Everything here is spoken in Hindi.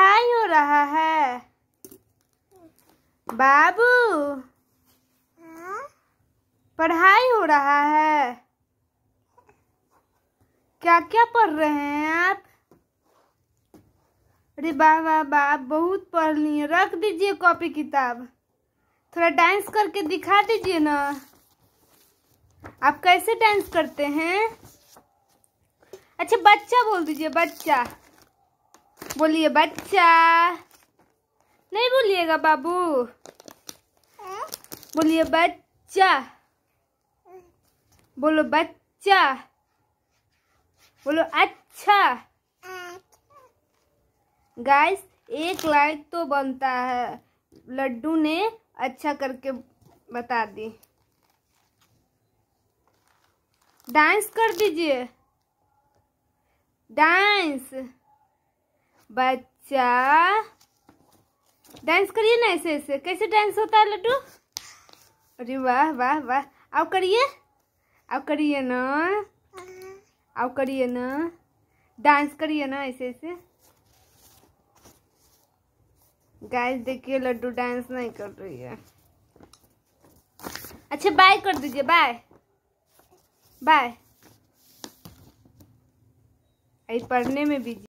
पढ़ाई हो रहा है बाबू हाँ? पढ़ाई हो रहा है क्या क्या पढ़ रहे हैं आप अरे बाबा बाप बहुत पढ़ लिए रख दीजिए कॉपी किताब थोड़ा डांस करके दिखा दीजिए ना आप कैसे डांस करते हैं अच्छा बच्चा बोल दीजिए बच्चा बोलिए बच्चा नहीं बोलिएगा बाबू बोलिए बच्चा बोलो बच्चा बोलो अच्छा गाइस एक लाइक तो बनता है लड्डू ने अच्छा करके बता दी डांस कर दीजिए डांस बच्चा डांस करिए ना ऐसे ऐसे कैसे डांस होता है लड्डू अरे वाह वाह वाह आओ करिए आओ करिए ना आओ करिए ना डांस करिए ना ऐसे ऐसे गाइस देखिए लड्डू डांस नहीं कर रही है अच्छा बाय कर दीजिए बाय बाय पढ़ने में बिजी